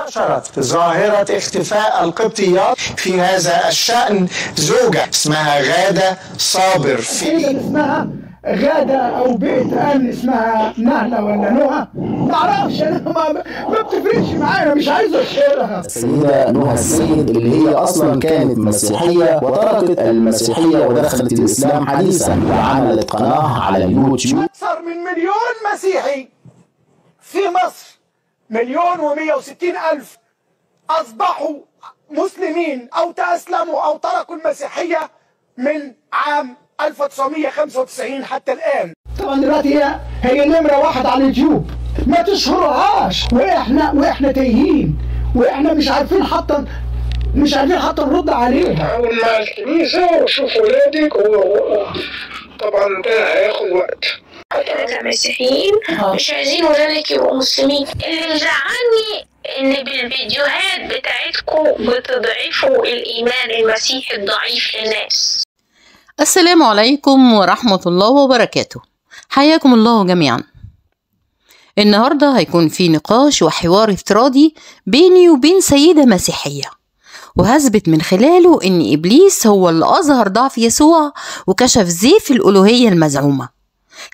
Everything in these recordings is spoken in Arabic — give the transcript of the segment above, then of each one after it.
انتشرت ظاهرة اختفاء القبطيات في هذا الشأن زوجة اسمها غادة صابر في اسمها غادة أو بيت أن اسمها نهلة ولا نهى معرفش أنا ما, بتفرقش معايا مش عايز أشيرها السيدة نهى السيد اللي هي أصلا كانت مسيحية وتركت المسيحية ودخلت الإسلام حديثا وعملت قناة على اليوتيوب أكثر من مليون مسيحي في مصر مليون و وستين ألف أصبحوا مسلمين أو تأسلموا أو تركوا المسيحية من عام 1995 حتى الآن طبعا دلوقتي هي هي نمرة واحد على اليوتيوب ما تشهرهاش وإحنا وإحنا تايهين وإحنا مش عارفين حتى مش عارفين حتى نرد عليها حاول مع الكنيسة وشوف ولادك و... طبعا ده هياخد وقت كانوا كمسيحيين مش عايزين ولادك يبقوا مسلمين اللي زعلني ان بالفيديوهات بتاعتكم بتضعفوا الايمان المسيحي الضعيف للناس السلام عليكم ورحمة الله وبركاته حياكم الله جميعا النهاردة هيكون في نقاش وحوار افتراضي بيني وبين سيدة مسيحية وهثبت من خلاله ان ابليس هو اللي اظهر ضعف يسوع وكشف زيف الالوهيه المزعومه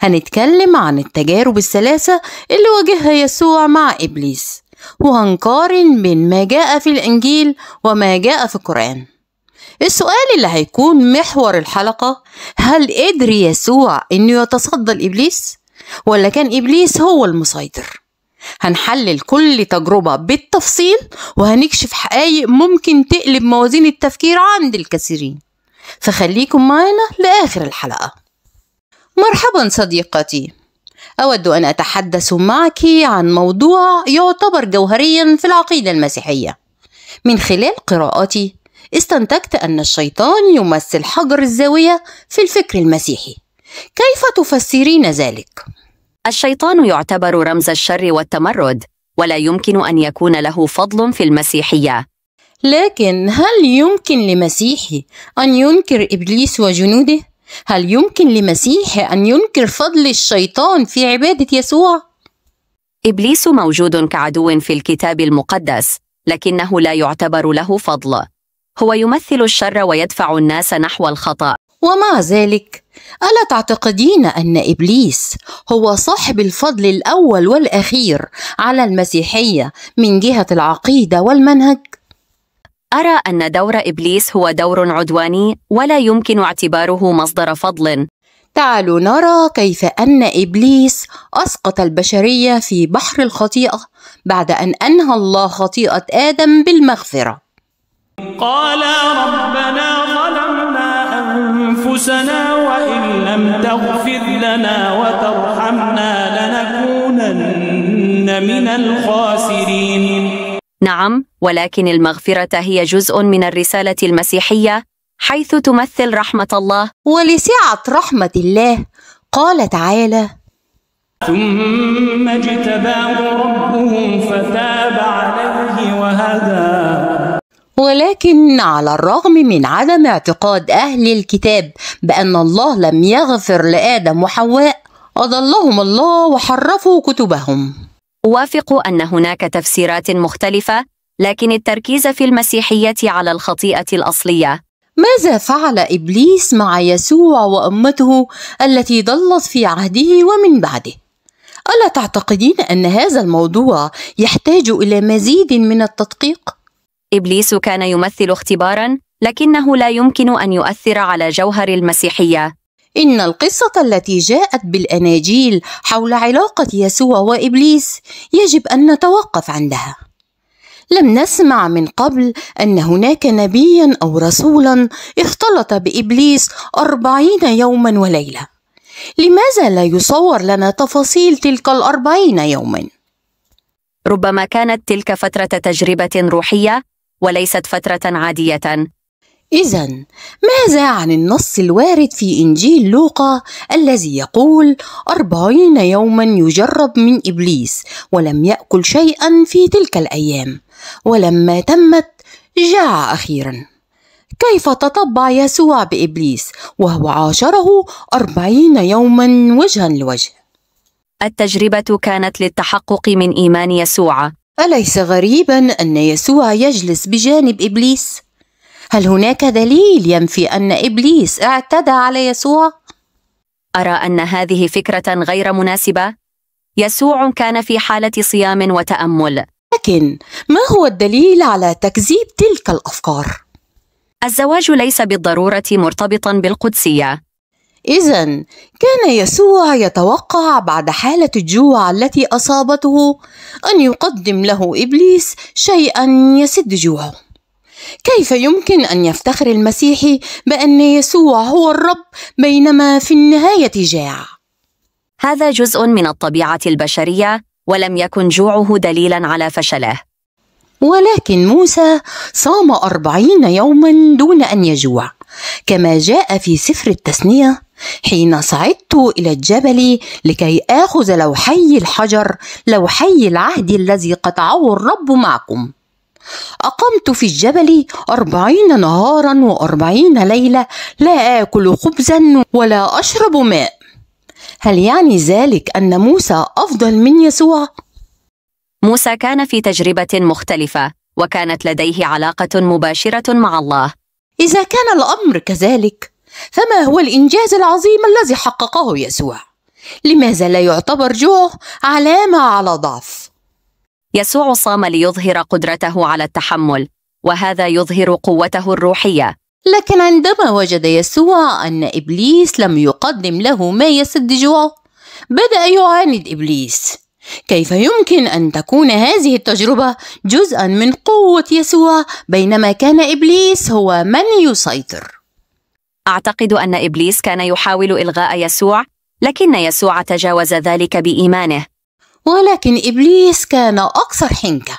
هنتكلم عن التجارب الثلاثة اللي واجهها يسوع مع إبليس وهنقارن بين ما جاء في الإنجيل وما جاء في القرآن السؤال اللي هيكون محور الحلقة هل قدر يسوع إنه يتصدى لإبليس؟ ولا كان إبليس هو المسيطر؟ هنحلل كل تجربة بالتفصيل وهنكشف حقايق ممكن تقلب موازين التفكير عند الكثيرين فخليكم معانا لآخر الحلقة مرحبا صديقتي اود ان اتحدث معك عن موضوع يعتبر جوهريا في العقيده المسيحيه من خلال قراءتي استنتجت ان الشيطان يمثل حجر الزاويه في الفكر المسيحي كيف تفسرين ذلك الشيطان يعتبر رمز الشر والتمرد ولا يمكن ان يكون له فضل في المسيحيه لكن هل يمكن لمسيحي ان ينكر ابليس وجنوده هل يمكن لمسيح أن ينكر فضل الشيطان في عبادة يسوع؟ إبليس موجود كعدو في الكتاب المقدس، لكنه لا يعتبر له فضل. هو يمثل الشر ويدفع الناس نحو الخطأ. ومع ذلك، ألا تعتقدين أن إبليس هو صاحب الفضل الأول والأخير على المسيحية من جهة العقيدة والمنهج؟ أرى أن دور إبليس هو دور عدواني ولا يمكن اعتباره مصدر فضل تعالوا نرى كيف أن إبليس أسقط البشرية في بحر الخطيئة بعد أن أنهى الله خطيئة آدم بالمغفرة قال ربنا ظلمنا أنفسنا وإن لم تغفر لنا وترحمنا لنكونن من الخاسرين نعم ولكن المغفرة هي جزء من الرسالة المسيحية حيث تمثل رحمة الله ولسعة رحمة الله قال تعالى ثم اجتباه ربه فتاب عليه وهدى ولكن على الرغم من عدم اعتقاد أهل الكتاب بأن الله لم يغفر لآدم وحواء أضلهم الله وحرفوا كتبهم أوافق أن هناك تفسيرات مختلفة لكن التركيز في المسيحية على الخطيئة الأصلية ماذا فعل إبليس مع يسوع وأمته التي ضلت في عهده ومن بعده؟ ألا تعتقدين أن هذا الموضوع يحتاج إلى مزيد من التدقيق؟ إبليس كان يمثل اختبارا لكنه لا يمكن أن يؤثر على جوهر المسيحية إن القصة التي جاءت بالأناجيل حول علاقة يسوع وإبليس يجب أن نتوقف عندها. لم نسمع من قبل أن هناك نبيا أو رسولا اختلط بإبليس أربعين يوما وليلة. لماذا لا يصور لنا تفاصيل تلك الأربعين يوما؟ ربما كانت تلك فترة تجربة روحية وليست فترة عادية إذا ماذا عن النص الوارد في إنجيل لوقا الذي يقول أربعين يوما يجرب من إبليس ولم يأكل شيئا في تلك الأيام ولما تمت جاع أخيرا كيف تطبع يسوع بإبليس وهو عاشره أربعين يوما وجها لوجه التجربة كانت للتحقق من إيمان يسوع أليس غريبا أن يسوع يجلس بجانب إبليس؟ هل هناك دليل ينفي أن إبليس اعتدى على يسوع؟ أرى أن هذه فكرة غير مناسبة. يسوع كان في حالة صيام وتأمل. لكن ما هو الدليل على تكذيب تلك الأفكار؟ الزواج ليس بالضرورة مرتبطا بالقدسية. إذا كان يسوع يتوقع بعد حالة الجوع التي أصابته أن يقدم له إبليس شيئا يسد جوعه. كيف يمكن ان يفتخر المسيحي بان يسوع هو الرب بينما في النهايه جاع هذا جزء من الطبيعه البشريه ولم يكن جوعه دليلا على فشله ولكن موسى صام أربعين يوما دون أن يجوع كما جاء في سفر التثنية حين صعدت إلى الجبل لكي آخذ لوحي الحجر لوحي العهد الذي قطعه الرب معكم أقمت في الجبل أربعين نهارا وأربعين ليلة لا آكل خبزا ولا أشرب ماء هل يعني ذلك أن موسى أفضل من يسوع؟ موسى كان في تجربة مختلفة وكانت لديه علاقة مباشرة مع الله إذا كان الأمر كذلك فما هو الإنجاز العظيم الذي حققه يسوع؟ لماذا لا يعتبر جوع علامة على ضعف؟ يسوع صام ليظهر قدرته على التحمل وهذا يظهر قوته الروحيه لكن عندما وجد يسوع ان ابليس لم يقدم له ما يسد جوعه بدا يعاند ابليس كيف يمكن ان تكون هذه التجربه جزءا من قوه يسوع بينما كان ابليس هو من يسيطر اعتقد ان ابليس كان يحاول الغاء يسوع لكن يسوع تجاوز ذلك بايمانه ولكن إبليس كان أكثر حنكة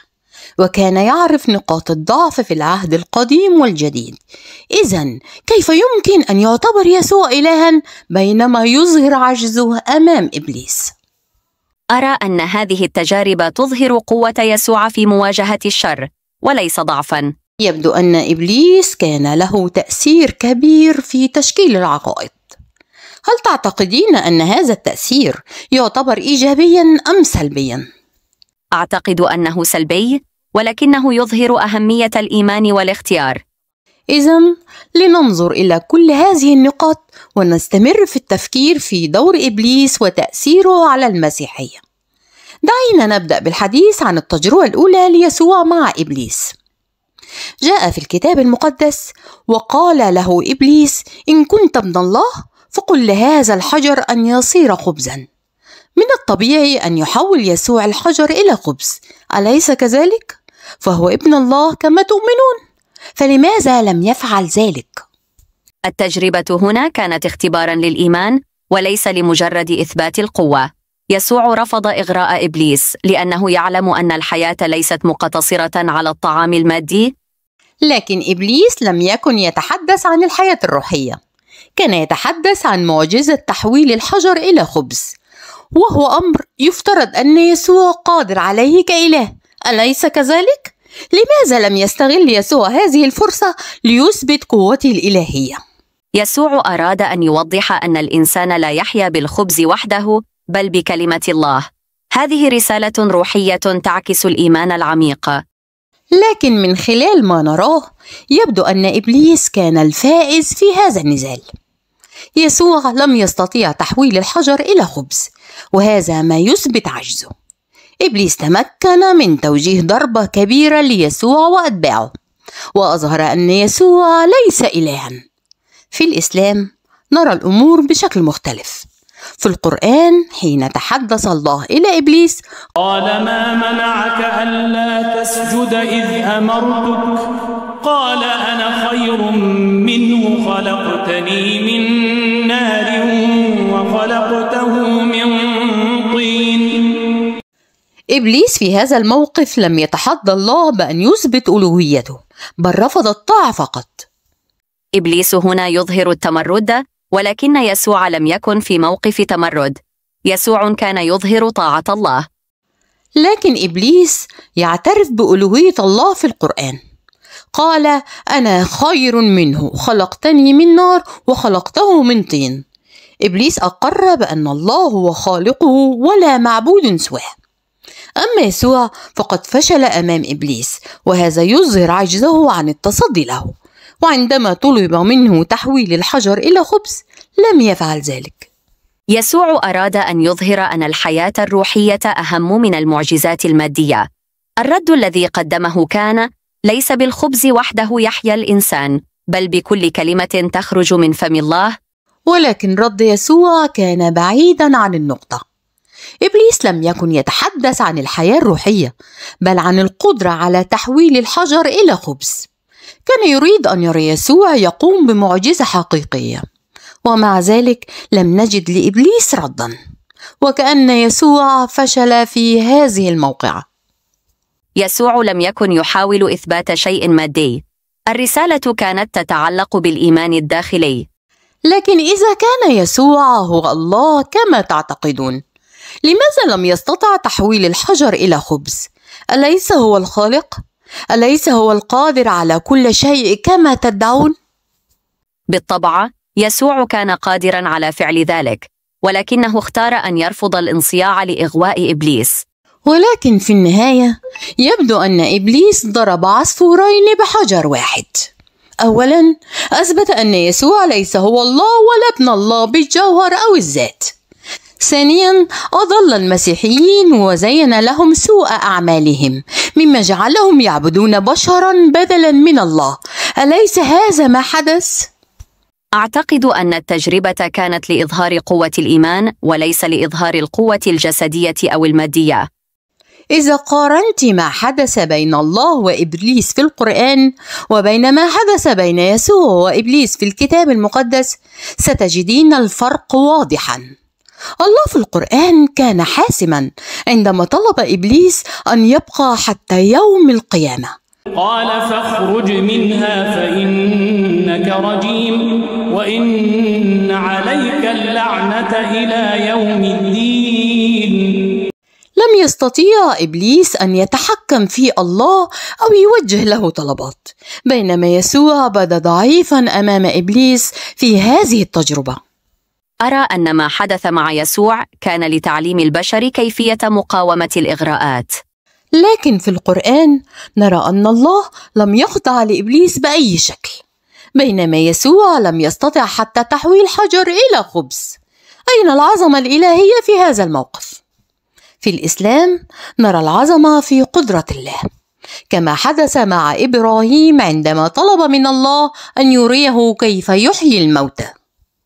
وكان يعرف نقاط الضعف في العهد القديم والجديد إذا كيف يمكن أن يعتبر يسوع إلها بينما يظهر عجزه أمام إبليس؟ أرى أن هذه التجارب تظهر قوة يسوع في مواجهة الشر وليس ضعفا يبدو أن إبليس كان له تأثير كبير في تشكيل العقائد هل تعتقدين أن هذا التأثير يعتبر إيجابيا أم سلبيا؟ أعتقد أنه سلبي ولكنه يظهر أهمية الإيمان والاختيار إذا لننظر إلى كل هذه النقاط ونستمر في التفكير في دور إبليس وتأثيره على المسيحية. دعينا نبدأ بالحديث عن التجربة الأولى ليسوع مع إبليس. جاء في الكتاب المقدس وقال له إبليس إن كنت ابن الله فقل لهذا الحجر أن يصير خبزا من الطبيعي أن يحول يسوع الحجر إلى خبز أليس كذلك؟ فهو ابن الله كما تؤمنون فلماذا لم يفعل ذلك؟ التجربة هنا كانت اختبارا للإيمان وليس لمجرد إثبات القوة يسوع رفض إغراء إبليس لأنه يعلم أن الحياة ليست مقتصرة على الطعام المادي لكن إبليس لم يكن يتحدث عن الحياة الروحية كان يتحدث عن معجزة تحويل الحجر إلى خبز وهو أمر يفترض أن يسوع قادر عليه كإله أليس كذلك؟ لماذا لم يستغل يسوع هذه الفرصة ليثبت قوته الإلهية؟ يسوع أراد أن يوضح أن الإنسان لا يحيا بالخبز وحده بل بكلمة الله هذه رسالة روحية تعكس الإيمان العميق لكن من خلال ما نراه يبدو أن إبليس كان الفائز في هذا النزال يسوع لم يستطيع تحويل الحجر إلى خبز وهذا ما يثبت عجزه إبليس تمكن من توجيه ضربة كبيرة ليسوع وأتباعه وأظهر أن يسوع ليس إلها في الإسلام نرى الأمور بشكل مختلف في القرآن حين تحدث الله إلى إبليس قال ما منعك ألا تسجد إذ أمرتك قال أنا خير منه خلقتني من نار وخلقته من طين إبليس في هذا الموقف لم يتحدى الله بأن يثبت ألوهيته بل رفض الطاعة فقط إبليس هنا يظهر التمرد ولكن يسوع لم يكن في موقف تمرد يسوع كان يظهر طاعة الله لكن إبليس يعترف بألوهية الله في القرآن قال أنا خير منه خلقتني من نار وخلقته من طين إبليس أقر بأن الله هو خالقه ولا معبود سواه أما يسوع فقد فشل أمام إبليس وهذا يظهر عجزه عن التصدي له وعندما طلب منه تحويل الحجر إلى خبز لم يفعل ذلك يسوع أراد أن يظهر أن الحياة الروحية أهم من المعجزات المادية الرد الذي قدمه كان ليس بالخبز وحده يحيا الإنسان بل بكل كلمة تخرج من فم الله ولكن رد يسوع كان بعيدا عن النقطه إبليس لم يكن يتحدث عن الحياة الروحية بل عن القدرة على تحويل الحجر إلى خبز كان يريد أن يرى يسوع يقوم بمعجزة حقيقية ومع ذلك لم نجد لإبليس ردا وكأن يسوع فشل في هذه الموقعة يسوع لم يكن يحاول إثبات شيء مادي الرسالة كانت تتعلق بالإيمان الداخلي لكن إذا كان يسوع هو الله كما تعتقدون لماذا لم يستطع تحويل الحجر إلى خبز؟ أليس هو الخالق؟ أليس هو القادر على كل شيء كما تدعون؟ بالطبع يسوع كان قادرا على فعل ذلك ولكنه اختار أن يرفض الانصياع لإغواء إبليس ولكن في النهاية يبدو أن إبليس ضرب عصفورين بحجر واحد أولا أثبت أن يسوع ليس هو الله ولا ابن الله بالجوهر أو الذات ثانيا أضل المسيحيين وزين لهم سوء أعمالهم مما جعلهم يعبدون بشرا بدلا من الله أليس هذا ما حدث؟ أعتقد أن التجربة كانت لإظهار قوة الإيمان وليس لإظهار القوة الجسدية أو المادية إذا قارنت ما حدث بين الله وإبليس في القرآن وبين ما حدث بين يسوع وإبليس في الكتاب المقدس ستجدين الفرق واضحاً الله في القرآن كان حاسما عندما طلب إبليس أن يبقى حتى يوم القيامة قال فاخرج منها فإنك رجيم وإن عليك اللعنة إلى يوم الدين لم يستطيع إبليس أن يتحكم في الله أو يوجه له طلبات بينما يسوع بدا ضعيفا أمام إبليس في هذه التجربة أرى أن ما حدث مع يسوع كان لتعليم البشر كيفية مقاومة الإغراءات لكن في القرآن نرى أن الله لم يخضع لإبليس بأي شكل بينما يسوع لم يستطع حتى تحويل حجر إلى خبز أين العظمة الإلهية في هذا الموقف؟ في الإسلام نرى العظمة في قدرة الله كما حدث مع إبراهيم عندما طلب من الله أن يريه كيف يحيي الموتى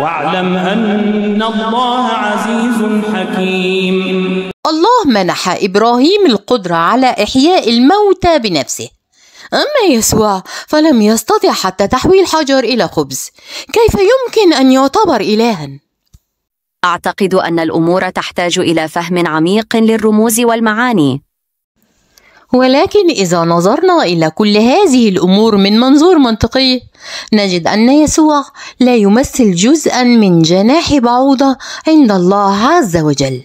واعلم أن الله عزيز حكيم الله منح إبراهيم القدرة على إحياء الموتى بنفسه أما يسوع فلم يستطع حتى تحويل حجر إلى خبز كيف يمكن أن يعتبر إلها؟ أعتقد أن الأمور تحتاج إلى فهم عميق للرموز والمعاني ولكن إذا نظرنا إلى كل هذه الأمور من منظور منطقي، نجد أن يسوع لا يمثل جزءًا من جناح بعوضة عند الله عز وجل.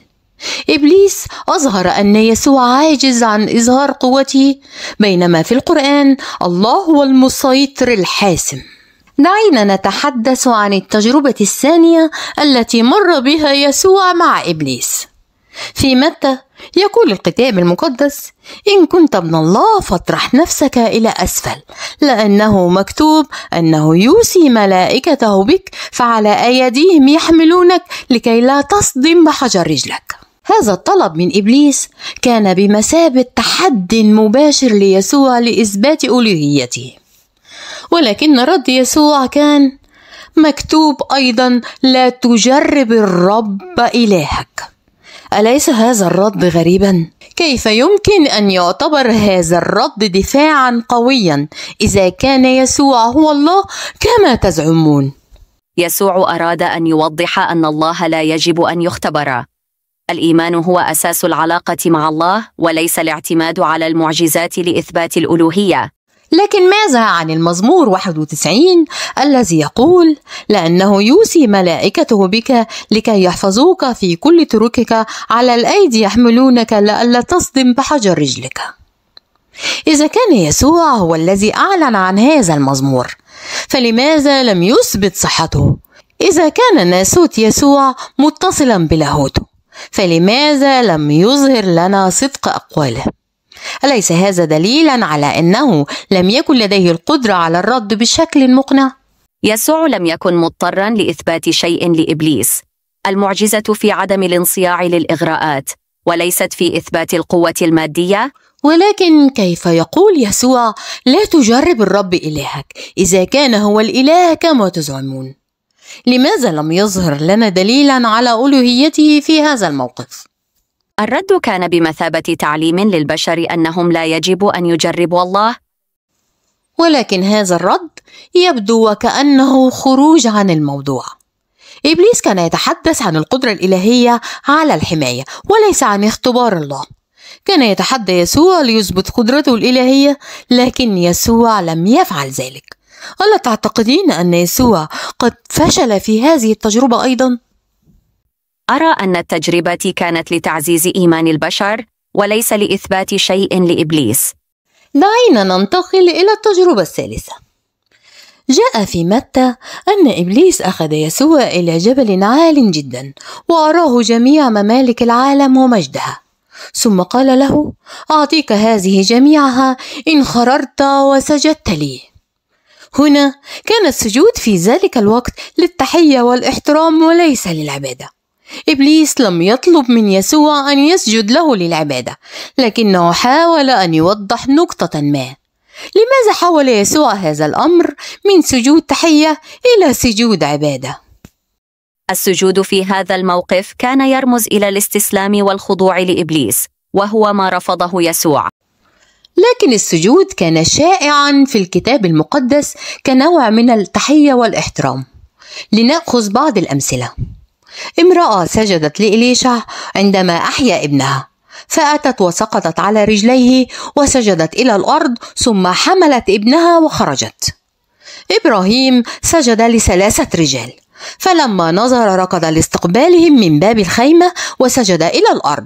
إبليس أظهر أن يسوع عاجز عن إظهار قوته، بينما في القرآن الله هو المسيطر الحاسم. دعينا نتحدث عن التجربة الثانية التي مر بها يسوع مع إبليس. في متى يقول الكتاب المقدس إن كنت ابن الله فاطرح نفسك إلى أسفل لأنه مكتوب أنه يوصي ملائكته بك فعلى أيديهم يحملونك لكي لا تصدم بحجر رجلك هذا الطلب من إبليس كان بمثابة تحد مباشر ليسوع لإثبات ألوهيته ولكن رد يسوع كان مكتوب أيضا لا تجرب الرب إلهك أليس هذا الرد غريبا؟ كيف يمكن أن يعتبر هذا الرد دفاعا قويا إذا كان يسوع هو الله كما تزعمون؟ يسوع أراد أن يوضح أن الله لا يجب أن يختبر. الإيمان هو أساس العلاقة مع الله وليس الاعتماد على المعجزات لإثبات الألوهية. لكن ماذا عن المزمور 91 الذي يقول لأنه يوصي ملائكته بك لكي يحفظوك في كل طرقك على الأيدي يحملونك لئلا تصدم بحجر رجلك إذا كان يسوع هو الذي أعلن عن هذا المزمور فلماذا لم يثبت صحته إذا كان ناسوت يسوع متصلا بلاهوته فلماذا لم يظهر لنا صدق أقواله أليس هذا دليلا على أنه لم يكن لديه القدرة على الرد بشكل مقنع؟ يسوع لم يكن مضطرا لإثبات شيء لإبليس المعجزة في عدم الانصياع للإغراءات وليست في إثبات القوة المادية ولكن كيف يقول يسوع لا تجرب الرب إلهك إذا كان هو الإله كما تزعمون لماذا لم يظهر لنا دليلا على ألوهيته في هذا الموقف؟ الرد كان بمثابة تعليم للبشر أنهم لا يجب أن يجربوا الله ولكن هذا الرد يبدو وكأنه خروج عن الموضوع إبليس كان يتحدث عن القدرة الإلهية على الحماية وليس عن اختبار الله كان يتحدى يسوع ليثبت قدرته الإلهية لكن يسوع لم يفعل ذلك ألا تعتقدين أن يسوع قد فشل في هذه التجربة أيضاً؟ أرى أن التجربة كانت لتعزيز إيمان البشر وليس لإثبات شيء لإبليس دعينا ننتقل إلى التجربة الثالثة جاء في متى أن إبليس أخذ يسوع إلى جبل عال جدا وأراه جميع ممالك العالم ومجدها ثم قال له أعطيك هذه جميعها إن خررت وسجدت لي هنا كان السجود في ذلك الوقت للتحية والاحترام وليس للعبادة إبليس لم يطلب من يسوع أن يسجد له للعبادة، لكنه حاول أن يوضح نقطة ما. لماذا حول يسوع هذا الأمر من سجود تحية إلى سجود عبادة؟ السجود في هذا الموقف كان يرمز إلى الاستسلام والخضوع لإبليس، وهو ما رفضه يسوع. لكن السجود كان شائعا في الكتاب المقدس كنوع من التحية والاحترام. لنأخذ بعض الأمثلة. امرأة سجدت لإليشع عندما أحيا ابنها فأتت وسقطت على رجليه وسجدت إلى الأرض ثم حملت ابنها وخرجت إبراهيم سجد لثلاثة رجال فلما نظر ركض لاستقبالهم من باب الخيمة وسجد إلى الأرض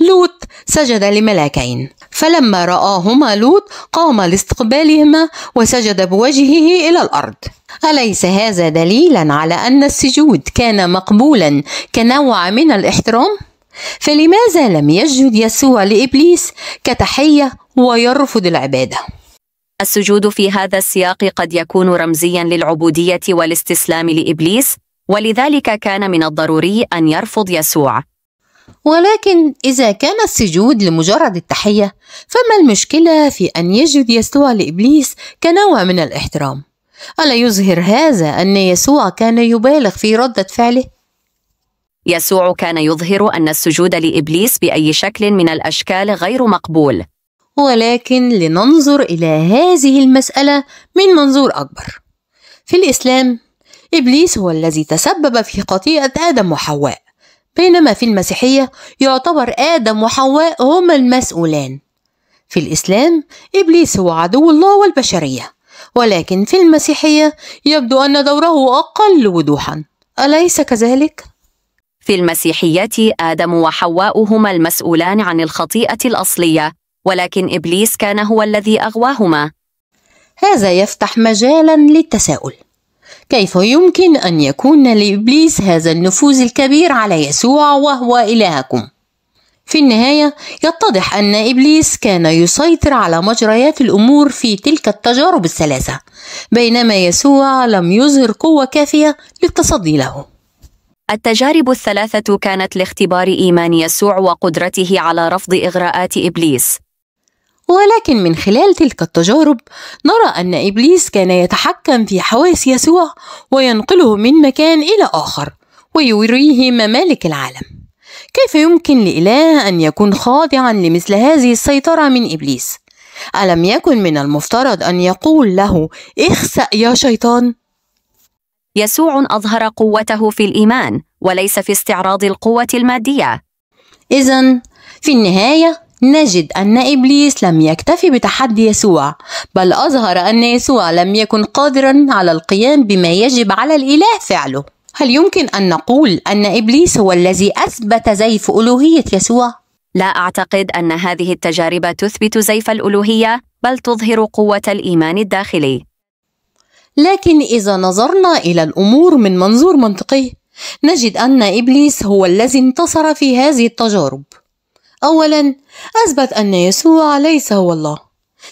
لوط سجد لملاكين فلما راهما لوط قام لاستقبالهما وسجد بوجهه الى الارض اليس هذا دليلا على ان السجود كان مقبولا كنوع من الاحترام فلماذا لم يسجد يسوع لابليس كتحيه ويرفض العباده السجود في هذا السياق قد يكون رمزيا للعبوديه والاستسلام لابليس ولذلك كان من الضروري ان يرفض يسوع ولكن إذا كان السجود لمجرد التحية فما المشكلة في أن يسجد يسوع لإبليس كنوع من الاحترام ألا يظهر هذا أن يسوع كان يبالغ في ردة فعله؟ يسوع كان يظهر أن السجود لإبليس بأي شكل من الأشكال غير مقبول ولكن لننظر إلى هذه المسألة من منظور أكبر في الإسلام إبليس هو الذي تسبب في خطيئة آدم وحواء بينما في المسيحية يعتبر آدم وحواء هما المسؤولان في الإسلام إبليس هو عدو الله والبشرية ولكن في المسيحية يبدو أن دوره أقل وضوحا أليس كذلك؟ في المسيحية آدم وحواء هما المسؤولان عن الخطيئة الأصلية ولكن إبليس كان هو الذي أغواهما هذا يفتح مجالا للتساؤل كيف يمكن أن يكون لإبليس هذا النفوذ الكبير على يسوع وهو إلهكم؟ في النهاية يتضح أن إبليس كان يسيطر على مجريات الأمور في تلك التجارب الثلاثة بينما يسوع لم يظهر قوة كافية للتصدي له التجارب الثلاثة كانت لاختبار إيمان يسوع وقدرته على رفض إغراءات إبليس ولكن من خلال تلك التجارب نرى أن إبليس كان يتحكم في حواس يسوع وينقله من مكان إلى آخر ويريه ممالك العالم كيف يمكن لإله أن يكون خاضعا لمثل هذه السيطرة من إبليس؟ ألم يكن من المفترض أن يقول له اخسأ يا شيطان؟ يسوع أظهر قوته في الإيمان وليس في استعراض القوة المادية إذا في النهاية نجد أن إبليس لم يكتفي بتحدي يسوع بل أظهر أن يسوع لم يكن قادرا على القيام بما يجب على الإله فعله هل يمكن أن نقول أن إبليس هو الذي أثبت زيف ألوهية يسوع؟ لا أعتقد أن هذه التجارب تثبت زيف الألوهية بل تظهر قوة الإيمان الداخلي لكن إذا نظرنا إلى الأمور من منظور منطقي نجد أن إبليس هو الذي انتصر في هذه التجارب أولا أثبت أن يسوع ليس هو الله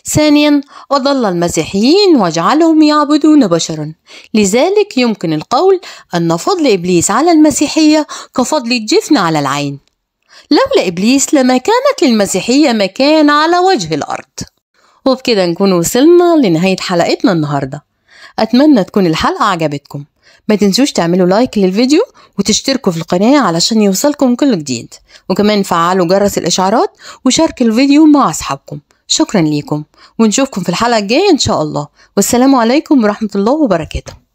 ثانيا أضل المسيحيين وجعلهم يعبدون بشرا لذلك يمكن القول أن فضل إبليس على المسيحية كفضل الجفن على العين لولا إبليس لما كانت للمسيحية مكان على وجه الأرض وبكده نكون وصلنا لنهاية حلقتنا النهاردة أتمنى تكون الحلقة عجبتكم ما تنسوش تعملوا لايك للفيديو وتشتركوا في القناة علشان يوصلكم كل جديد وكمان فعلوا جرس الإشعارات وشاركوا الفيديو مع أصحابكم شكرا ليكم ونشوفكم في الحلقة الجاية إن شاء الله والسلام عليكم ورحمة الله وبركاته